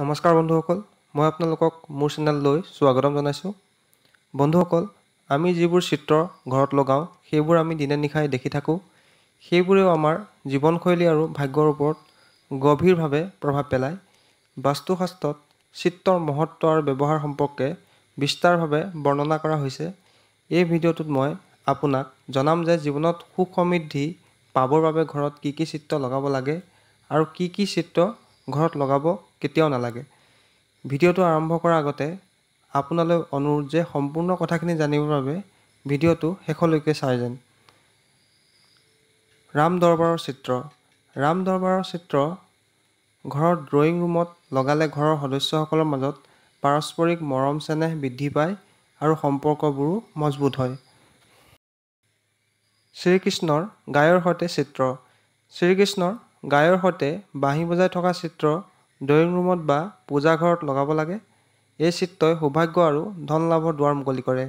নমস্কাৰ বন্ধুসকল মই আপোনালোকক মোৰ চেনেললৈ স্বাগতম জনাইছোঁ বন্ধুসকল আমি যিবোৰ চিত্ৰ ঘৰত লগাওঁ সেইবোৰ আমি দিনে নিশাই দেখি থাকোঁ সেইবোৰেও আমাৰ জীৱনশৈলী আৰু ভাগ্যৰ ওপৰত গভীৰভাৱে প্ৰভাৱ পেলায় বাস্তুশাস্ত্ৰত চিত্ৰৰ মহত্ব আৰু ব্যৱহাৰ সম্পৰ্কে বিস্তাৰভাৱে বৰ্ণনা কৰা হৈছে এই ভিডিঅ'টোত মই আপোনাক জনাম যে জীৱনত সুখ সমৃদ্ধি পাবৰ বাবে ঘৰত কি কি চিত্ৰ লগাব লাগে আৰু কি কি চিত্ৰ ঘৰত লগাব কেতিয়াও নালাগে ভিডিঅ'টো আৰম্ভ কৰাৰ আগতে আপোনালৈ অনুৰোধ যে সম্পূৰ্ণ কথাখিনি জানিবৰ বাবে ভিডিঅ'টো শেষলৈকে চাই যেন ৰাম দৰবাৰৰ চিত্ৰ ৰাম দৰবাৰৰ চিত্ৰ ঘৰৰ ড্ৰয়িং ৰুমত লগালে ঘৰৰ সদস্যসকলৰ মাজত পাৰস্পৰিক মৰম চেনেহ বৃদ্ধি পায় আৰু সম্পৰ্কবোৰো মজবুত হয় শ্ৰীকৃষ্ণৰ গায়ৰ সৈতে চিত্ৰ শ্ৰীকৃষ্ণৰ গায়ৰ সৈতে বাঁহী বজাই থকা চিত্ৰ ড্ৰয়িং ৰুমত বা পূজা ঘৰত লগাব লাগে এই চিত্ৰই সৌভাগ্য আৰু ধন লাভৰ দুৱাৰ মুকলি কৰে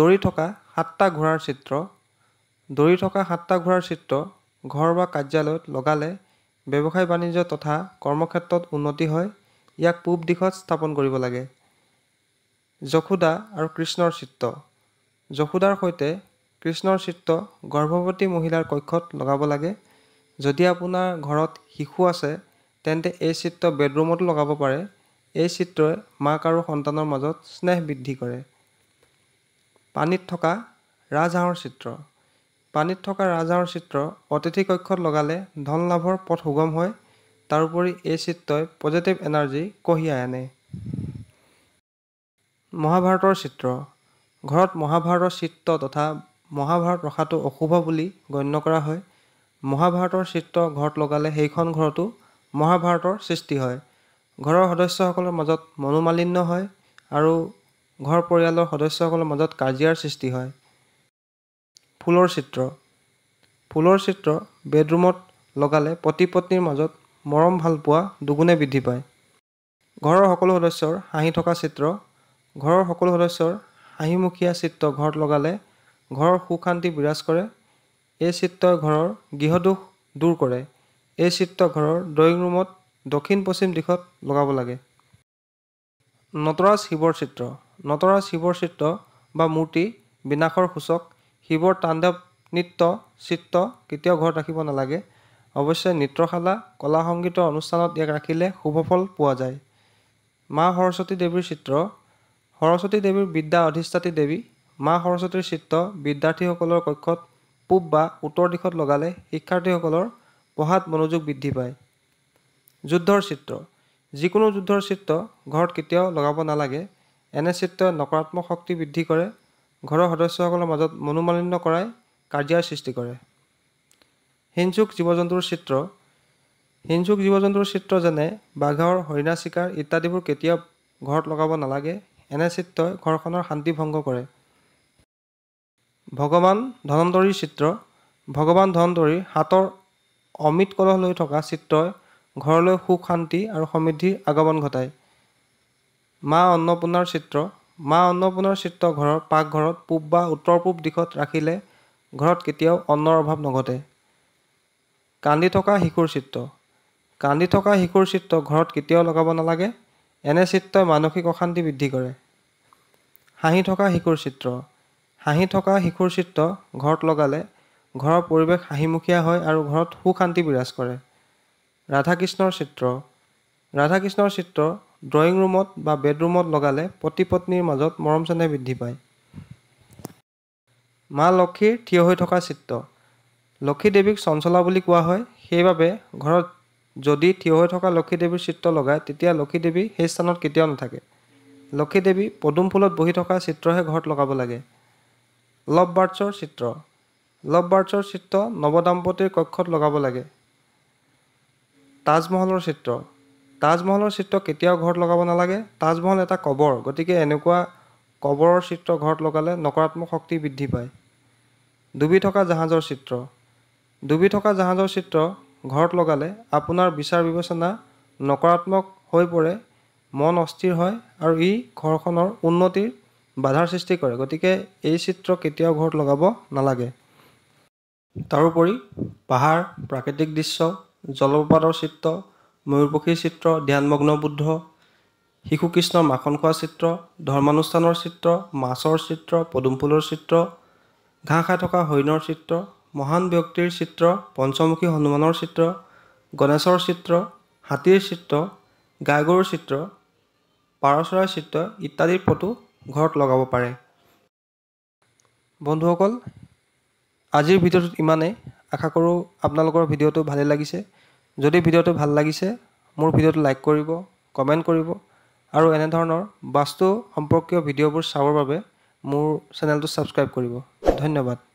দৌৰি থকা সাতটা ঘোঁৰাৰ চিত্ৰ দৌৰি থকা সাতটা ঘোঁৰাৰ চিত্ৰ ঘৰ বা কাৰ্যালয়ত লগালে ব্যৱসায় বাণিজ্য তথা কৰ্মক্ষেত্ৰত উন্নতি হয় ইয়াক পূব দিশত স্থাপন কৰিব লাগে যশোদা আৰু কৃষ্ণৰ চিত্ৰ যশোদাৰ সৈতে কৃষ্ণৰ চিত্ৰ গৰ্ভৱতী মহিলাৰ কক্ষত লগাব লাগে যদি আপোনাৰ ঘৰত শিশু আছে তেন্তে এই চিত্ৰ বেডৰুমতো লগাব পাৰে এই চিত্ৰই মাক আৰু সন্তানৰ মাজত স্নেহ বৃদ্ধি কৰে পানীত থকা ৰাজহাঁহৰ চিত্ৰ পানীত থকা ৰাজহাঁহৰ চিত্ৰ অতিথি কক্ষত লগালে ধন লাভৰ পথ সুগম হয় তাৰোপৰি এই চিত্ৰই পজিটিভ এনাৰ্জি কঢ়িয়াই আনে মহাভাৰতৰ চিত্ৰ ঘৰত মহাভাৰতৰ চিত্ৰ তথা মহাভাৰত ৰখাটো অশুভ বুলি গণ্য কৰা হয় মহাভাৰতৰ চিত্ৰ ঘৰত লগালে সেইখন ঘৰতো মহাভাৰতৰ সৃষ্টি হয় ঘৰৰ সদস্যসকলৰ মাজত মনোমালিন্য হয় আৰু ঘৰ পৰিয়ালৰ সদস্যসকলৰ মাজত কাজিয়াৰ সৃষ্টি হয় ফুলৰ চিত্ৰ ফুলৰ চিত্ৰ বেডৰুমত লগালে পতি পত্নীৰ মাজত মৰম ভালপোৱা দুগুণে বৃদ্ধি পায় ঘৰৰ সকলো সদস্যৰ হাঁহি থকা চিত্ৰ ঘৰৰ সকলো সদস্যৰ হাঁহিমুখীয়া চিত্ৰ ঘৰত লগালে ঘৰৰ সুখ শান্তি বিৰাজ কৰে এই চিত্ৰই ঘৰৰ গৃহদোষ দূৰ কৰে এই চিত্ৰঘৰৰ ড্ৰয়িং ৰুমত দক্ষিণ পশ্চিম দিশত লগাব লাগে নটৰাজ শিৱৰ চিত্ৰ নটৰাজ শিৱৰ চিত্ৰ বা মূৰ্তি বিনাশৰ সূচক শিৱৰ তাণ্ডৱ নৃত্য চিত্ৰ কেতিয়াও ঘৰত ৰাখিব নালাগে অৱশ্যে নৃত্যশালা কলা সংগীতৰ অনুষ্ঠানত ইয়াক ৰাখিলে শুভফল পোৱা যায় মা সৰস্বতী দেৱীৰ চিত্ৰ সৰস্বতী দেৱীৰ বিদ্যা অধিষ্ঠাতী দেৱী মা সৰস্বতীৰ চিত্ৰ বিদ্যাৰ্থীসকলৰ কক্ষত পূব বা উত্তৰ দিশত লগালে শিক্ষাৰ্থীসকলৰ পঢ়াত মনোযোগ বৃদ্ধি পায় যুদ্ধৰ চিত্ৰ যিকোনো যুদ্ধৰ চিত্ৰ ঘৰত কেতিয়াও লগাব নালাগে এনে চিত্ৰই নকাৰাত্মক শক্তি বৃদ্ধি কৰে ঘৰৰ সদস্যসকলৰ মাজত মনোমালিন্য কৰাই কাজিয়াৰ সৃষ্টি কৰে হিংসুক জীৱ জন্তুৰ চিত্ৰ হিংসুক জীৱ জন্তুৰ চিত্ৰ যেনে বাঘৰ হৰিণা চিকাৰ ইত্যাদিবোৰ কেতিয়াও ঘৰত লগাব নালাগে এনে চিত্ৰই ঘৰখনৰ শান্তি ভংগ কৰে ভগৱান ধনন্তৰীৰ চিত্ৰ ভগৱান ধনন্তৰীৰ হাতৰ অমিত কলহ লৈ থকা চিত্ৰই ঘৰলৈ সুখ শান্তি আৰু সমৃদ্ধিৰ আগমন ঘটায় মা অন্নপূৰ্ণাৰ চিত্ৰ মা অন্নপূৰ্ণাৰ চিত্ৰ ঘৰৰ পাকঘৰত পূব বা উত্তৰ পূব দিশত ৰাখিলে ঘৰত কেতিয়াও অন্নৰ অভাৱ নঘটে কান্দি থকা শিশুৰ চিত্ৰ কান্দি থকা শিশুৰ চিত্ৰ ঘৰত কেতিয়াও লগাব নালাগে এনে চিত্ৰই মানসিক অশান্তি বৃদ্ধি কৰে হাঁহি থকা শিশুৰ চিত্ৰ হাঁহি থকা শিশুৰ চিত্ৰ ঘৰত লগালে ঘৰৰ পৰিৱেশ হাঁহিমুখীয়া হয় আৰু ঘৰত সু শান্তি বিৰাজ কৰে ৰাধাকৃষ্ণৰ চিত্ৰ ৰাধাকৃষ্ণৰ চিত্ৰ ড্ৰয়িং ৰুমত বা বেডৰুমত লগালে পতি পত্নীৰ মাজত মৰম চেনেহ বৃদ্ধি পায় মা লক্ষীৰ থিয় হৈ থকা চিত্ৰ লক্ষীদেৱীক চঞ্চলা বুলি কোৱা হয় সেইবাবে ঘৰত যদি থিয় হৈ থকা লক্ষীদেৱীৰ চিত্ৰ লগায় তেতিয়া লক্ষীদেৱী সেই স্থানত কেতিয়াও নাথাকে লক্ষীদেৱী পদুম ফুলত বহি থকা চিত্ৰহে ঘৰত লগাব লাগে লভ বাৰ্ডছৰ চিত্ৰ লভ বাৰ্ডছৰ চিত্ৰ নৱদম্পতীৰ কক্ষত লগাব লাগে তাজমহলৰ চিত্ৰ তাজমহলৰ চিত্ৰ কেতিয়াও ঘৰত লগাব নালাগে তাজমহল এটা কবৰ গতিকে এনেকুৱা কবৰৰ চিত্ৰ ঘৰত লগালে নকাৰাত্মক শক্তি বৃদ্ধি পায় ডুবি থকা জাহাজৰ চিত্ৰ ডুবি থকা জাহাজৰ চিত্ৰ ঘৰত লগালে আপোনাৰ বিচাৰ বিবেচনা নকাৰাত্মক হৈ পৰে মন অস্থিৰ হয় আৰু ই ঘৰখনৰ উন্নতিৰ বাধাৰ সৃষ্টি কৰে গতিকে এই চিত্ৰ কেতিয়াও ঘৰত লগাব নালাগে তাৰোপৰি পাহাৰ প্ৰাকৃতিক দৃশ্য জলপ্ৰপাতৰ চিত্ৰ পক্ষীৰ চিত্ৰ ধ্যানমগ্ন বুদ্ধ কৃষ্ণৰ মাখন খোৱা চিত্ৰ ধৰ্মানুষ্ঠানৰ চিত্ৰ মাছৰ চিত্ৰ পদুম ফুলৰ চিত্ৰ ঘাঁহ খাই থকা হৰিণৰ চিত্ৰ মহান ব্যক্তিৰ চিত্ৰ পঞ্চমুখী হনুমানৰ চিত্ৰ গণেশৰ চিত্ৰ হাতীৰ চিত্ৰ গাই গৰুৰ চিত্ৰ পাৰচৰাইৰ চিত্ৰ ইত্যাদিৰ ফটো ঘৰত লগাব পাৰে বন্ধুসকল আজিৰ ভিডিঅ'টোত ইমানেই আশা কৰোঁ আপোনালোকৰ ভিডিঅ'টো ভালেই লাগিছে যদি ভিডিঅ'টো ভাল লাগিছে মোৰ ভিডিঅ'টো লাইক কৰিব কমেণ্ট কৰিব আৰু এনেধৰণৰ বাস্তু সম্পৰ্কীয় ভিডিঅ'বোৰ চাবৰ বাবে মোৰ চেনেলটো ছাবস্ক্ৰাইব কৰিব ধন্যবাদ